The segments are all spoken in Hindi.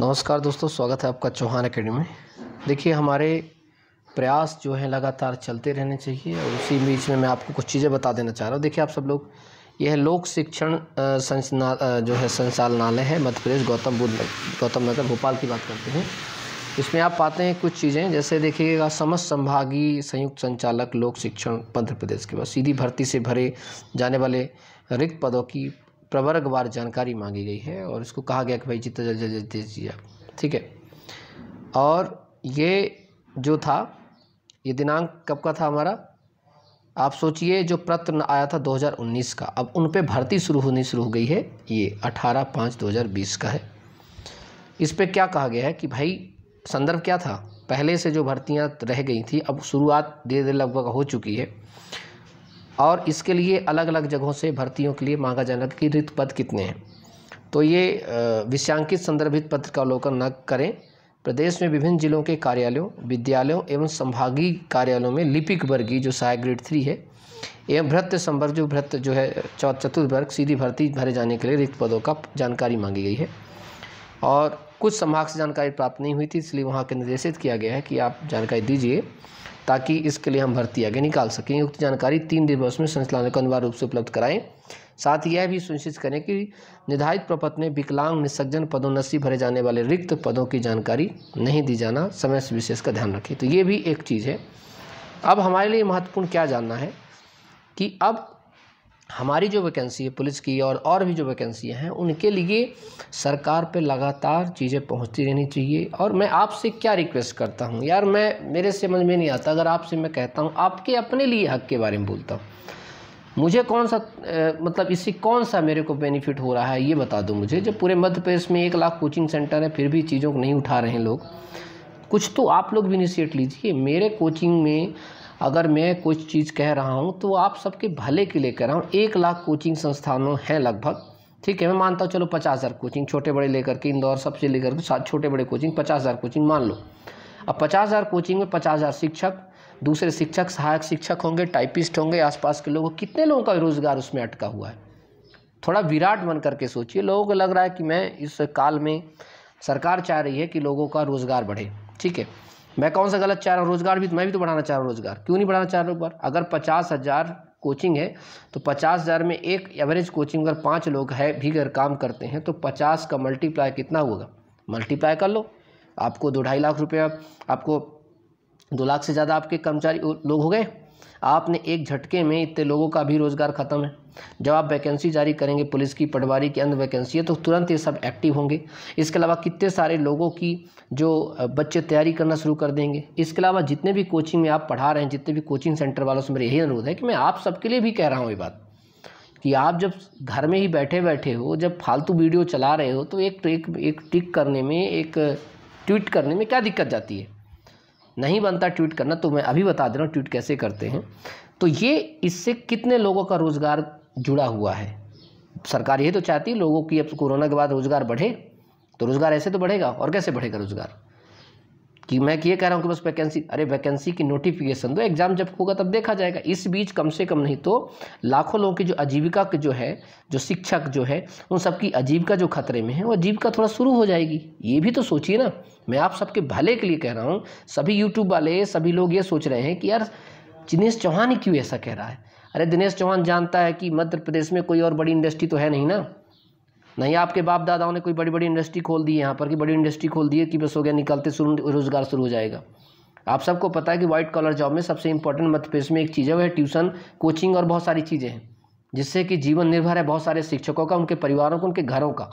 नमस्कार दोस्तों स्वागत है आपका चौहान एकेडमी में देखिए हमारे प्रयास जो है लगातार चलते रहने चाहिए और उसी बीच में मैं आपको कुछ चीज़ें बता देना चाह रहा हूँ देखिए आप सब लोग यह लोक शिक्षण जो है संचालनालय है मध्य प्रदेश गौतम बुद्ध गौतम नगर भोपाल की बात करते हैं इसमें आप पाते हैं कुछ चीज़ें जैसे देखिएगा समस्त संभागीय संयुक्त संचालक लोक शिक्षण मध्य प्रदेश के बाद सीधी भर्ती से भरे जाने वाले रिक्त पदों की प्रवर्ग बार जानकारी मांगी गई है और इसको कहा गया कि भाई जितना जल्द जल्द दीजिए ठीक है और ये जो था ये दिनांक कब का था हमारा आप सोचिए जो प्रत्न आया था 2019 का अब उन पर भर्ती शुरू होनी शुरू हो गई है ये 18 पाँच 2020 का है इस पर क्या कहा गया है कि भाई संदर्भ क्या था पहले से जो भर्तियां रह गई थी अब शुरुआत धीरे धीरे लगभग हो चुकी है और इसके लिए अलग अलग जगहों से भर्तियों के लिए मांगा जाने लगा कि रिक्त पद कितने हैं तो ये विषयांकित संदर्भित पत्र का अवलोकन न करें प्रदेश में विभिन्न जिलों के कार्यालयों विद्यालयों एवं संभागीय कार्यालयों में लिपिक वर्गीय जो सहायक ग्रेड थ्री है एवं भ्रत संवर्ग जो भ्रत जो है चतुर्थ वर्ग सीधी भर्ती भरे जाने के लिए रिक्त पदों का जानकारी मांगी गई है और कुछ संभाग से जानकारी प्राप्त नहीं हुई थी इसलिए वहाँ के निर्देशित किया गया है कि आप जानकारी दीजिए ताकि इसके लिए हम भर्ती आगे निकाल सकें उक्त जानकारी तीन दिवस में संचालन को अनिवार्य रूप से उपलब्ध कराएं साथ यह भी सुनिश्चित करें कि निर्धारित प्रपत्र में विकलांग निस्सज्जन पदों नसी भरे जाने वाले रिक्त पदों की जानकारी नहीं दी जाना समय से विशेष का ध्यान रखें तो ये भी एक चीज़ है अब हमारे लिए महत्वपूर्ण क्या जानना है कि अब हमारी जो वैकेंसी है पुलिस की और और भी जो वैकेंसी हैं उनके लिए सरकार पे लगातार चीज़ें पहुंचती रहनी चाहिए और मैं आपसे क्या रिक्वेस्ट करता हूं यार मैं मेरे समझ में नहीं आता अगर आपसे मैं कहता हूं आपके अपने लिए हक के बारे में बोलता हूं मुझे कौन सा ए, मतलब इससे कौन सा मेरे को बेनिफिट हो रहा है ये बता दो मुझे जब पूरे मध्य प्रदेश में एक लाख कोचिंग सेंटर है फिर भी चीज़ों को नहीं उठा रहे हैं लोग कुछ तो आप लोग भी इनिशिएट लीजिए मेरे कोचिंग में अगर मैं कुछ चीज़ कह रहा हूँ तो आप सबके भले के लिए कह रहा हूँ एक लाख कोचिंग संस्थानों हैं लगभग ठीक है मैं मानता हूँ चलो पचास हज़ार कोचिंग छोटे बड़े लेकर के इंदौर सबसे लेकर के साथ छोटे बड़े कोचिंग पचास हज़ार कोचिंग मान लो अब पचास हज़ार कोचिंग में पचास हज़ार शिक्षक दूसरे शिक्षक सहायक शिक्षक होंगे टाइपिस्ट होंगे आसपास के लोगों कितने लोगों का रोज़गार उसमें अटका हुआ है थोड़ा विराट बन करके सोचिए लोगों को लग रहा है कि मैं इस काल में सरकार चाह रही है कि लोगों का रोज़गार बढ़े ठीक है मैं कौन सा गलत चाह रहा हूँ रोज़गार भी तो- मैं भी तो बढ़ाना चाह रहा हूँ रोज़गार क्यों नहीं बढ़ाना चाह रहा हूँ अगर पचास हज़ार कोचिंग है तो पचास हज़ार में एक एवरेज कोचिंग अगर पाँच लोग है भी अगर काम करते हैं तो पचास का मल्टीप्लाई कितना होगा मल्टीप्लाई कर लो आपको दो ढाई लाख रुपया आपको दो लाख से ज़्यादा आपके कर्मचारी लोग हो गए आपने एक झटके में इतने लोगों का भी रोज़गार ख़त्म है जब आप वैकेंसी जारी करेंगे पुलिस की पटवारी की अंदर वैकेंसी है तो तुरंत ये सब एक्टिव होंगे इसके अलावा कितने सारे लोगों की जो बच्चे तैयारी करना शुरू कर देंगे इसके अलावा जितने भी कोचिंग में आप पढ़ा रहे हैं जितने भी कोचिंग सेंटर वालों से मेरा यही अनुरोध है कि मैं आप सबके लिए भी कह रहा हूँ ये बात कि आप जब घर में ही बैठे बैठे हो जब फालतू वीडियो चला रहे हो तो एक ट्रिक एक टिक करने में एक ट्वीट करने में क्या दिक्कत जाती है नहीं बनता ट्वीट करना तो मैं अभी बता दे रहा हूँ ट्वीट कैसे करते हैं तो ये इससे कितने लोगों का रोज़गार जुड़ा हुआ है सरकार ये तो चाहती है लोगों की अब कोरोना के बाद रोज़गार बढ़े तो रोज़गार ऐसे तो बढ़ेगा और कैसे बढ़ेगा रोज़गार कि मैं ये कह रहा हूँ कि बस वैकेंसी अरे वैकेंसी की नोटिफिकेशन दो एग्ज़ाम जब होगा तब देखा जाएगा इस बीच कम से कम नहीं तो लाखों लोगों की जो आजीविका के जो है जो शिक्षक जो है उन सबकी आजीविका जो खतरे में है वो आजीविका थोड़ा शुरू हो जाएगी ये भी तो सोचिए ना मैं आप सबके भले के लिए कह रहा हूँ सभी यूट्यूब वाले सभी लोग ये सोच रहे हैं कि यार दिनेश चौहान ही क्यों ऐसा कह रहा है अरे दिनेश चौहान जानता है कि मध्य प्रदेश में कोई और बड़ी इंडस्ट्री तो है नहीं ना नहीं आपके बाप दादाओं ने कोई बड़ी बड़ी इंडस्ट्री खोल दी है यहाँ पर कि बड़ी इंडस्ट्री खोल दी है कि बस हो गया निकलते शुरू रोज़गार शुरू हो जाएगा आप सबको पता है कि वाइट कॉलर जॉब में सबसे इंपॉर्टेंट मध्य प्रदेश में एक चीज़ है वह ट्यूशन कोचिंग और बहुत सारी चीज़ें हैं जिससे कि जीवन निर्भर है बहुत सारे शिक्षकों का उनके परिवारों का उनके घरों का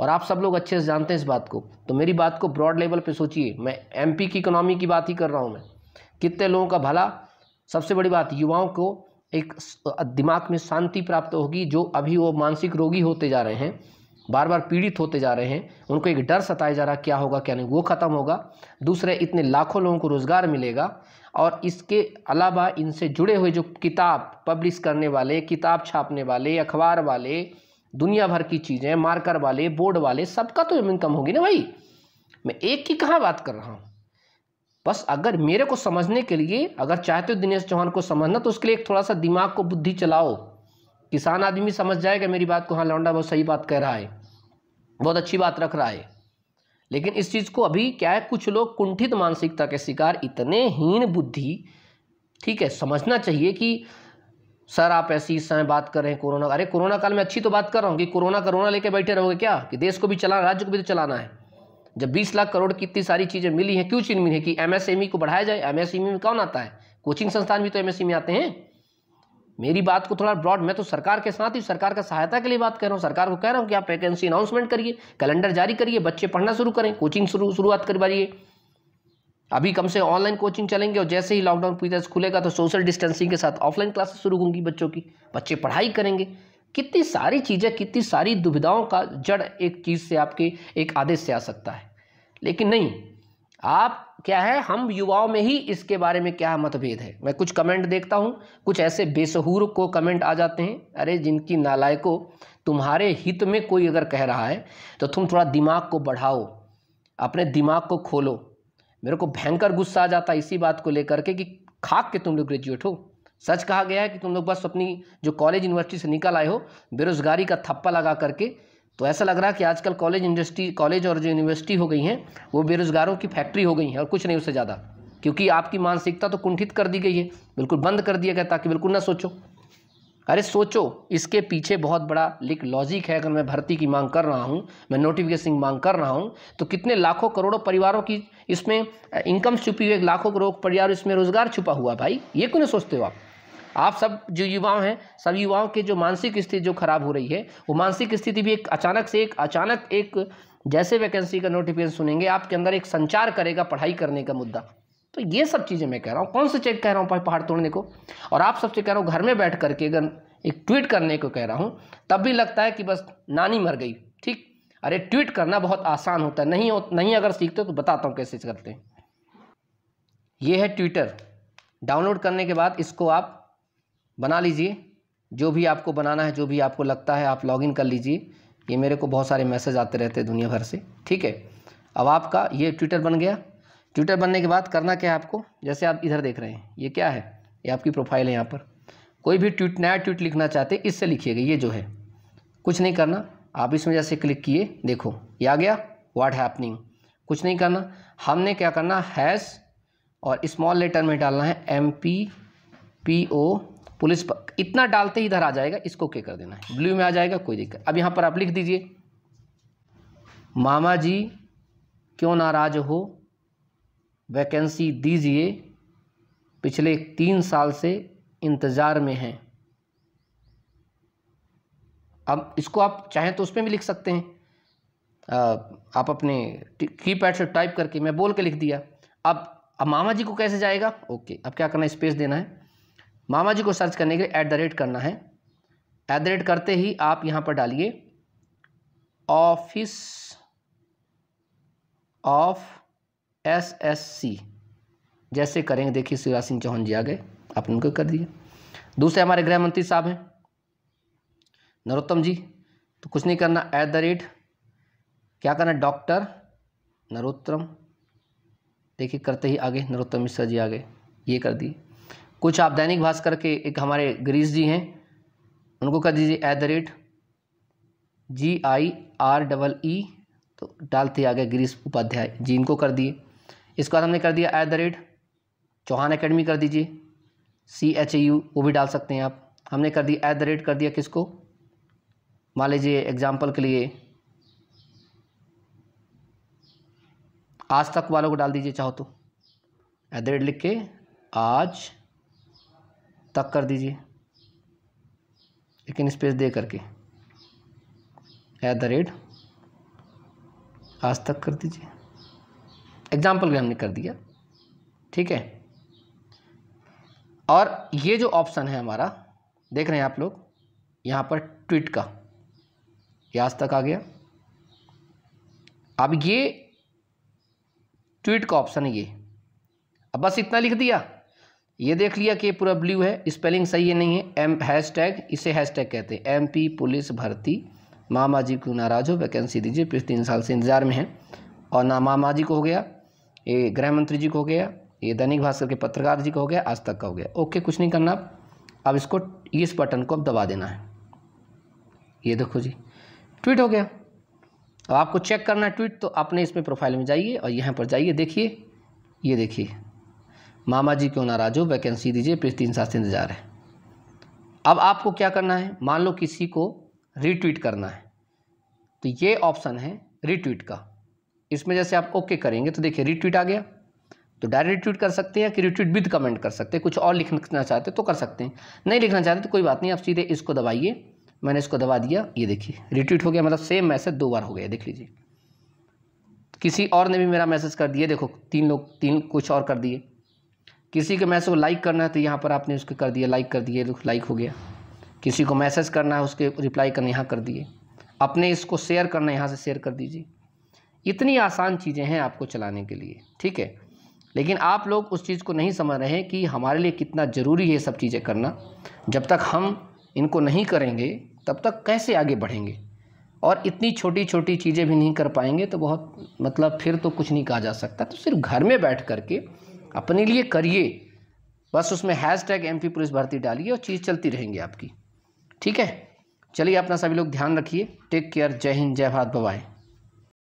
और आप सब लोग अच्छे से जानते हैं इस बात को तो मेरी बात को ब्रॉड लेवल पर सोचिए मैं एम की इकोनॉमी की बात ही कर रहा हूँ मैं कितने लोगों का भला सबसे बड़ी बात युवाओं को एक दिमाग में शांति प्राप्त होगी जो अभी वो मानसिक रोगी होते जा रहे हैं बार बार पीड़ित होते जा रहे हैं उनको एक डर सताया जा रहा क्या होगा क्या नहीं वो ख़त्म होगा दूसरे इतने लाखों लोगों को रोज़गार मिलेगा और इसके अलावा इनसे जुड़े हुए जो किताब पब्लिश करने वाले किताब छापने वाले अखबार वाले दुनिया भर की चीज़ें मार्कर वाले बोर्ड वाले सबका तो इनकम होगी ना भाई मैं एक की कहाँ बात कर रहा हूँ बस अगर मेरे को समझने के लिए अगर चाहते हो दिनेश चौहान को समझना तो उसके लिए एक थोड़ा सा दिमाग को बुद्धि चलाओ किसान आदमी समझ जाएगा मेरी बात को हाँ लौंडा बहुत सही बात कह रहा है बहुत अच्छी बात रख रहा है लेकिन इस चीज़ को अभी क्या है कुछ लोग कुंठित मानसिकता के शिकार इतने हीन बुद्धि ठीक है समझना चाहिए कि सर आप ऐसी इस समय बात कर रहे हैं कोरोना अरे कोरोना काल में अच्छी तो बात कर रहा हूँ कि कोरोना कोरोना लेके बैठे रहोगे क्या कि देश को भी चलाना राज्य को भी तो चलाना है जब 20 लाख करोड़ की इतनी सारी चीज़ें मिली हैं क्यों चिन्हित है कि एमएसएमई e को बढ़ाया जाए एमएसएमई e में कौन आता है कोचिंग संस्थान भी तो एमएसएमई e ई आते हैं मेरी बात को थोड़ा ब्रॉड मैं तो सरकार के साथ ही सरकार का सहायता के लिए बात कर रहा हूँ सरकार को कह रहा हूँ कि आप वैकेंसी अनाउंसमेंट करिए कैलेंडर जारी करिए बच्चे पढ़ना शुरू करें कोचिंग शुरू शुरुआत करवाइए अभी कम से ऑनलाइन कोचिंग चलेंगे और जैसे ही लॉकडाउन पीरियड खुलेगा तो सोशल डिस्टेंसिंग के साथ ऑफलाइन क्लासेस शुरू होंगी बच्चों की बच्चे पढ़ाई करेंगे कितनी सारी चीज़ें कितनी सारी दुविधाओं का जड़ एक चीज़ से आपके एक आदेश से आ सकता है लेकिन नहीं आप क्या है हम युवाओं में ही इसके बारे में क्या मतभेद है मैं कुछ कमेंट देखता हूँ कुछ ऐसे बेसहूर को कमेंट आ जाते हैं अरे जिनकी नालायकों तुम्हारे हित में कोई अगर कह रहा है तो तुम थोड़ा दिमाग को बढ़ाओ अपने दिमाग को खोलो मेरे को भयंकर गुस्सा आ जाता है इसी बात को लेकर के कि खाक के तुम लोग ग्रेजुएट हो सच कहा गया है कि तुम लोग बस अपनी जो कॉलेज यूनिवर्सिटी से निकल आए हो बेरोज़गारी का थप्पा लगा करके तो ऐसा लग रहा है कि आजकल कॉलेज इंडस्ट्री कॉलेज और जो यूनिवर्सिटी हो गई हैं वो बेरोज़गारों की फैक्ट्री हो गई हैं और कुछ नहीं उससे ज़्यादा क्योंकि आपकी मानसिकता तो कुंठित कर दी गई है बिल्कुल बंद कर दिया गया ताकि बिल्कुल ना सोचो अरे सोचो इसके पीछे बहुत बड़ा लिक लॉजिक है अगर मैं भर्ती की मांग कर रहा हूँ मैं नोटिफिकेशन मांग कर रहा हूँ तो कितने लाखों करोड़ों परिवारों की इसमें इनकम छुपी हुई लाखों करोड़ परिवार इसमें रोज़गार छुपा हुआ भाई ये क्यों नहीं सोचते हो आप आप सब जो युवाओं हैं सब युवाओं के जो मानसिक स्थिति जो खराब हो रही है वो मानसिक स्थिति भी एक अचानक से एक अचानक एक जैसे वैकेंसी का नोटिफिकेशन सुनेंगे आपके अंदर एक संचार करेगा पढ़ाई करने का मुद्दा तो ये सब चीज़ें मैं कह रहा हूँ कौन से चेक कह रहा हूँ पहाड़ तोड़ने को और आप सबसे कह रहा हूँ घर में बैठ करके अगर एक ट्वीट करने को कह रहा हूँ तब भी लगता है कि बस नानी मर गई ठीक अरे ट्वीट करना बहुत आसान होता है नहीं हो, नहीं अगर सीखते तो बताता हूँ कैसे करते हैं ये है ट्विटर डाउनलोड करने के बाद इसको आप बना लीजिए जो भी आपको बनाना है जो भी आपको लगता है आप लॉगिन कर लीजिए ये मेरे को बहुत सारे मैसेज आते रहते हैं दुनिया भर से ठीक है अब आपका ये ट्विटर बन गया ट्विटर बनने के बाद करना क्या है आपको जैसे आप इधर देख रहे हैं ये क्या है ये आपकी प्रोफाइल है यहाँ पर कोई भी ट्वीट नया ट्वीट लिखना चाहते हैं इससे लिखिएगा ये जो है कुछ नहीं करना आप इसमें जैसे क्लिक किए देखो ये आ गया वाट हैपनिंग कुछ नहीं करना हमने क्या करना हैश और स्मॉल लेटर में डालना है M P P O police पर इतना डालते ही इधर आ जाएगा इसको क्या कर देना है ब्लू में आ जाएगा कोई दिक्कत अब यहाँ पर आप लिख दीजिए मामा जी क्यों नाराज हो वैकेंसी दीजिए पिछले तीन साल से इंतज़ार में हैं अब इसको आप चाहें तो उस पर भी लिख सकते हैं आप अपने की पैड से टाइप करके मैं बोल के लिख दिया अब अब मामा जी को कैसे जाएगा ओके अब क्या करना है स्पेस देना है मामा जी को सर्च करने के लिए ऐट द रेट करना है ऐट द रेट करते ही आप यहाँ पर डालिए office of S S C जैसे करेंगे देखिए शिवराज सिंह चौहान जी आ गए आपने उनको कर दिए दूसरे हमारे गृह मंत्री साहब हैं नरोत्तम जी तो कुछ नहीं करना ऐट द रेट क्या करना डॉक्टर नरोत्तम देखिए करते ही आगे नरोत्तम मिश्रा जी आगे ये कर दिए कुछ आप दैनिक भास्कर के एक हमारे ग्रीस जी हैं उनको कर दीजिए at the rate G I R double E तो डालते आ गए गिरीश उपाध्याय जी इनको कर दिए इसके बाद हमने कर दिया at the rate Chauhan academy कर दीजिए सी एच ई यू वो भी डाल सकते हैं आप हमने कर दिया ऐट द रेट कर दिया किसको मान लीजिए एग्जाम्पल के लिए आज तक वालों को डाल दीजिए चाहो तो ऐट द रेट लिख के आज तक कर दीजिए लेकिन स्पेस दे करके एट द रेट आज तक कर दीजिए एग्जाम्पल भी हमने कर दिया ठीक है और ये जो ऑप्शन है हमारा देख रहे हैं आप लोग यहाँ पर ट्वीट का ये आज तक आ गया अब ये ट्वीट का ऑप्शन है ये अब बस इतना लिख दिया ये देख लिया कि पूरा ब्लू है स्पेलिंग सही है नहीं है एम हैश टैग इसे हैश टैग कहते हैं एम पी पुलिस भर्ती मामा जी को नाराज़ हो वैकेंसी दीजिए पिछले तीन साल से इंतज़ार में है और ना मामा जी को हो गया ये गृह मंत्री जी को हो गया ये दैनिक भास्कर के पत्रकार जी को हो गया आज तक का हो गया ओके कुछ नहीं करना अब इसको इस बटन को अब दबा देना है ये देखो जी ट्वीट हो गया अब आपको चेक करना है ट्वीट तो अपने इसमें प्रोफाइल में जाइए और यहाँ पर जाइए देखिए ये देखिए मामा जी क्यों नाराज हो वैकेंसी दीजिए फिर तीन साल से इंतजार है अब आपको क्या करना है मान लो किसी को रीट्वीट करना है तो ये ऑप्शन है रीट्वीट का इसमें जैसे आप ओके करेंगे तो देखिए रीट्वीट आ गया तो डायरेक्ट रिट्वीट कर सकते हैं कि रिट्वीट विद कमेंट कर सकते हैं कुछ और लिखना चाहते तो कर सकते हैं नहीं लिखना चाहते तो कोई बात नहीं आप सीधे इसको दबाइए मैंने इसको दबा दिया ये देखिए रिट्वीट हो गया मतलब सेम मैसेज दो बार हो गया देख लीजिए किसी और ने भी मेरा मैसेज कर दिया देखो तीन लोग तीन कुछ और कर दिए किसी के मैसेज को लाइक करना है तो यहाँ पर आपने उसके कर दिया लाइक कर दिए लाइक हो गया किसी को मैसेज करना है उसके रिप्लाई करना यहाँ कर दिए अपने इसको शेयर करना यहाँ से शेयर कर दीजिए इतनी आसान चीज़ें हैं आपको चलाने के लिए ठीक है लेकिन आप लोग उस चीज़ को नहीं समझ रहे हैं कि हमारे लिए कितना ज़रूरी है सब चीज़ें करना जब तक हम इनको नहीं करेंगे तब तक कैसे आगे बढ़ेंगे और इतनी छोटी छोटी चीज़ें भी नहीं कर पाएंगे तो बहुत मतलब फिर तो कुछ नहीं कहा जा सकता तो सिर्फ घर में बैठ कर के अपने लिए करिए बस उसमें हैश टैग एम पुलिस भर्ती डालिए और चीज़ चलती रहेंगी आपकी ठीक है चलिए अपना सभी लोग ध्यान रखिए टेक केयर जय हिंद जय भारत बवाएँ